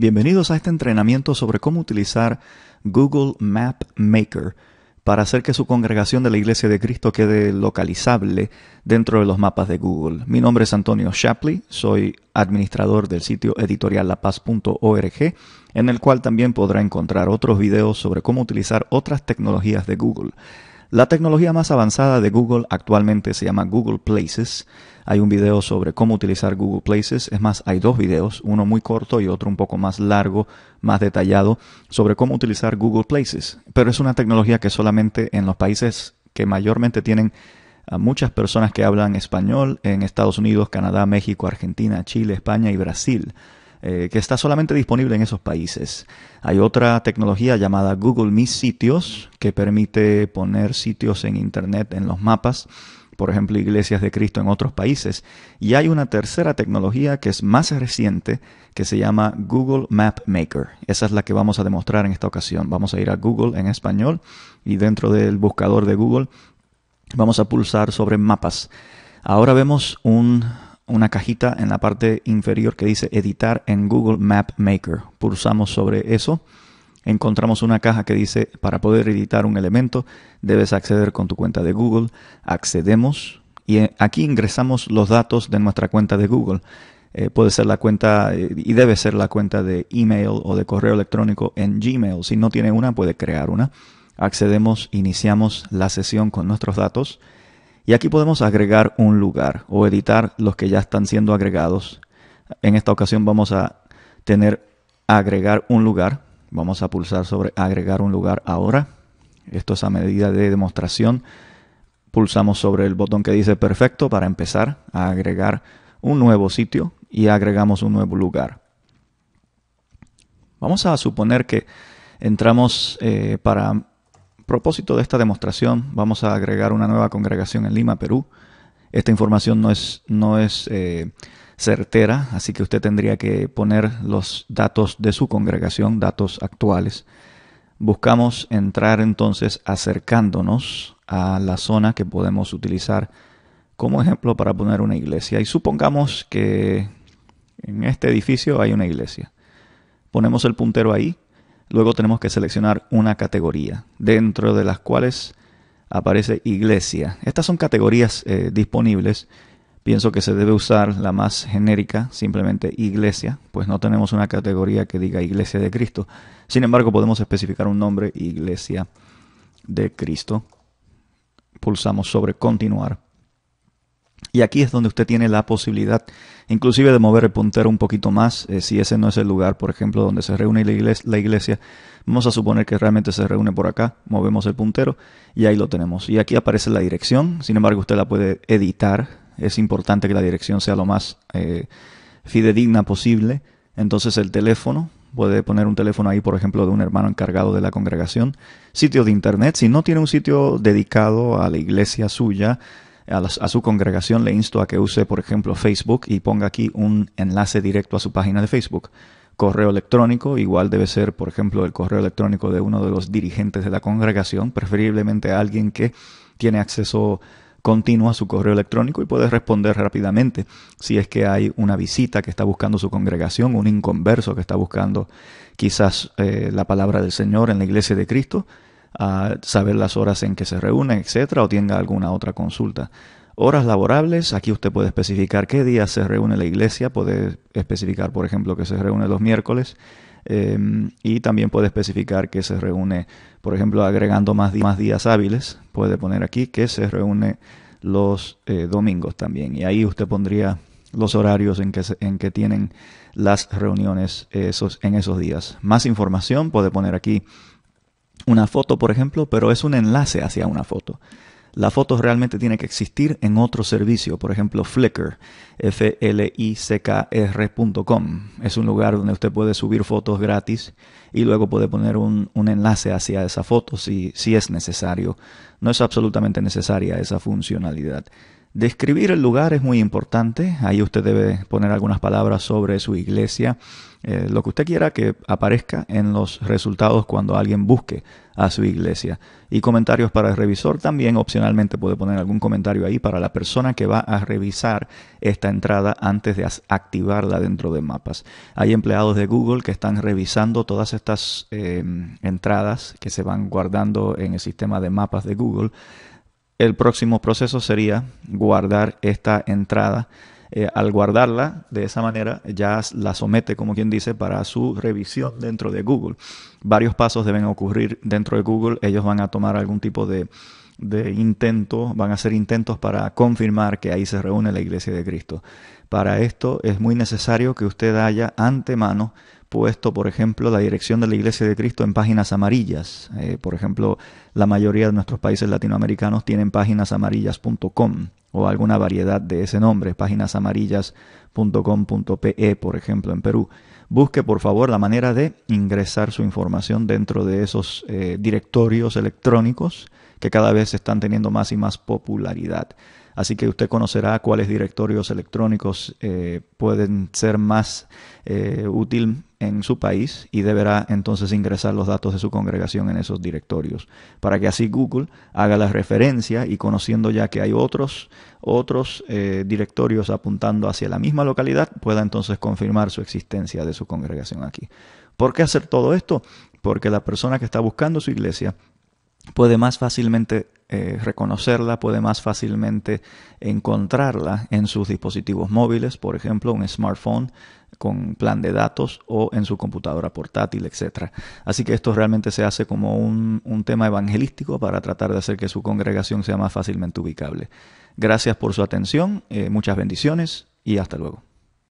Bienvenidos a este entrenamiento sobre cómo utilizar Google Map Maker para hacer que su congregación de la Iglesia de Cristo quede localizable dentro de los mapas de Google. Mi nombre es Antonio Shapley, soy administrador del sitio editorial editoriallapaz.org, en el cual también podrá encontrar otros videos sobre cómo utilizar otras tecnologías de Google. La tecnología más avanzada de Google actualmente se llama Google Places. Hay un video sobre cómo utilizar Google Places. Es más, hay dos videos, uno muy corto y otro un poco más largo, más detallado, sobre cómo utilizar Google Places. Pero es una tecnología que solamente en los países que mayormente tienen a ah, muchas personas que hablan español, en Estados Unidos, Canadá, México, Argentina, Chile, España y Brasil eh, que está solamente disponible en esos países. Hay otra tecnología llamada Google Mis Sitios, que permite poner sitios en Internet en los mapas por ejemplo, iglesias de Cristo en otros países. Y hay una tercera tecnología que es más reciente, que se llama Google Map Maker. Esa es la que vamos a demostrar en esta ocasión. Vamos a ir a Google en español y dentro del buscador de Google vamos a pulsar sobre mapas. Ahora vemos un una cajita en la parte inferior que dice editar en Google Map Maker. Pulsamos sobre eso. Encontramos una caja que dice para poder editar un elemento debes acceder con tu cuenta de Google. Accedemos y eh, aquí ingresamos los datos de nuestra cuenta de Google. Eh, puede ser la cuenta eh, y debe ser la cuenta de email o de correo electrónico en Gmail. Si no tiene una, puede crear una. Accedemos, iniciamos la sesión con nuestros datos y aquí podemos agregar un lugar o editar los que ya están siendo agregados. En esta ocasión vamos a tener agregar un lugar. Vamos a pulsar sobre agregar un lugar ahora. Esto es a medida de demostración. Pulsamos sobre el botón que dice perfecto para empezar a agregar un nuevo sitio y agregamos un nuevo lugar. Vamos a suponer que entramos eh, para propósito de esta demostración, vamos a agregar una nueva congregación en Lima, Perú. Esta información no es, no es eh, certera, así que usted tendría que poner los datos de su congregación, datos actuales. Buscamos entrar entonces acercándonos a la zona que podemos utilizar como ejemplo para poner una iglesia. Y supongamos que en este edificio hay una iglesia. Ponemos el puntero ahí Luego tenemos que seleccionar una categoría, dentro de las cuales aparece iglesia. Estas son categorías eh, disponibles. Pienso que se debe usar la más genérica, simplemente iglesia, pues no tenemos una categoría que diga iglesia de Cristo. Sin embargo, podemos especificar un nombre, iglesia de Cristo. Pulsamos sobre continuar y aquí es donde usted tiene la posibilidad inclusive de mover el puntero un poquito más. Eh, si ese no es el lugar, por ejemplo, donde se reúne la iglesia, vamos a suponer que realmente se reúne por acá, movemos el puntero y ahí lo tenemos. Y aquí aparece la dirección, sin embargo usted la puede editar. Es importante que la dirección sea lo más eh, fidedigna posible. Entonces el teléfono, puede poner un teléfono ahí, por ejemplo, de un hermano encargado de la congregación. Sitio de internet, si no tiene un sitio dedicado a la iglesia suya, a, su congregación le insto a que use, por ejemplo, Facebook y ponga aquí un enlace directo a su página de Facebook. Correo electrónico, igual debe ser, por ejemplo, el correo electrónico de uno de los dirigentes de la congregación, preferiblemente alguien que tiene acceso continuo a su correo electrónico y puede responder rápidamente si es que hay una visita que está buscando su congregación, un inconverso que está buscando quizás eh, la palabra del Señor en la iglesia de Cristo saber las horas en que se reúnen, etcétera, o tenga alguna otra consulta. Horas laborables, aquí usted puede especificar qué días se reúne la iglesia, puede especificar, por ejemplo, que se reúne los miércoles, em, y también puede especificar que se reúne, por ejemplo, agregando más, días hábiles, puede poner aquí que se reúne los eh, domingos también, y ahí usted pondría los horarios en que, tienen las reuniones en esos días. Más información puede poner aquí una foto, por ejemplo, pero es un enlace hacia una foto. La foto realmente tiene que existir en otro servicio, por ejemplo Flickr, F-L-I-C-K-R.com. Es un lugar donde usted puede subir fotos gratis y luego puede poner un, un enlace hacia esa foto si, si es necesario. No es absolutamente necesaria esa funcionalidad. Describir el lugar es muy importante. Ahí usted debe poner algunas palabras sobre su iglesia, eh, lo que usted quiera que aparezca en los resultados cuando alguien busque a su iglesia. Y comentarios para el revisor también opcionalmente puede poner algún comentario ahí para la persona que va a revisar esta entrada antes de activarla dentro de mapas. Hay empleados de Google que están revisando todas estas eh, entradas que se van guardando en el sistema de mapas de Google el próximo proceso sería guardar esta entrada. Eh, al guardarla de esa manera ya la somete, como quien dice, para su revisión dentro de Google. Varios pasos deben ocurrir dentro de Google. Ellos van a tomar algún tipo de, de intento, van a hacer intentos para confirmar que ahí se reúne la iglesia de Cristo. Para esto es muy necesario que usted haya antemano puesto, por ejemplo, la dirección de la Iglesia de Cristo en páginas amarillas. Eh, por ejemplo, la mayoría de nuestros países latinoamericanos tienen páginasamarillas.com o alguna variedad de ese nombre, páginasamarillas.com.pe, por ejemplo, en Perú. Busque, por favor, la manera de ingresar su información dentro de esos eh, directorios electrónicos que cada vez están teniendo más y más popularidad. Así que usted conocerá cuáles directorios electrónicos eh, pueden ser más eh, útil en su país y deberá entonces ingresar los datos de su congregación en esos directorios para que así Google haga la referencia y conociendo ya que hay otros otros eh, directorios apuntando hacia la misma localidad pueda entonces confirmar su existencia de su congregación aquí. ¿Por qué hacer todo esto? Porque la persona que está buscando su iglesia puede más fácilmente eh, reconocerla, puede más fácilmente encontrarla en sus dispositivos móviles, por ejemplo, un smartphone con plan de datos o en su computadora portátil, etc. Así que esto realmente se hace como un, tema evangelístico para tratar de hacer que su congregación sea más fácilmente ubicable. Gracias por su atención, eh, muchas bendiciones y hasta luego.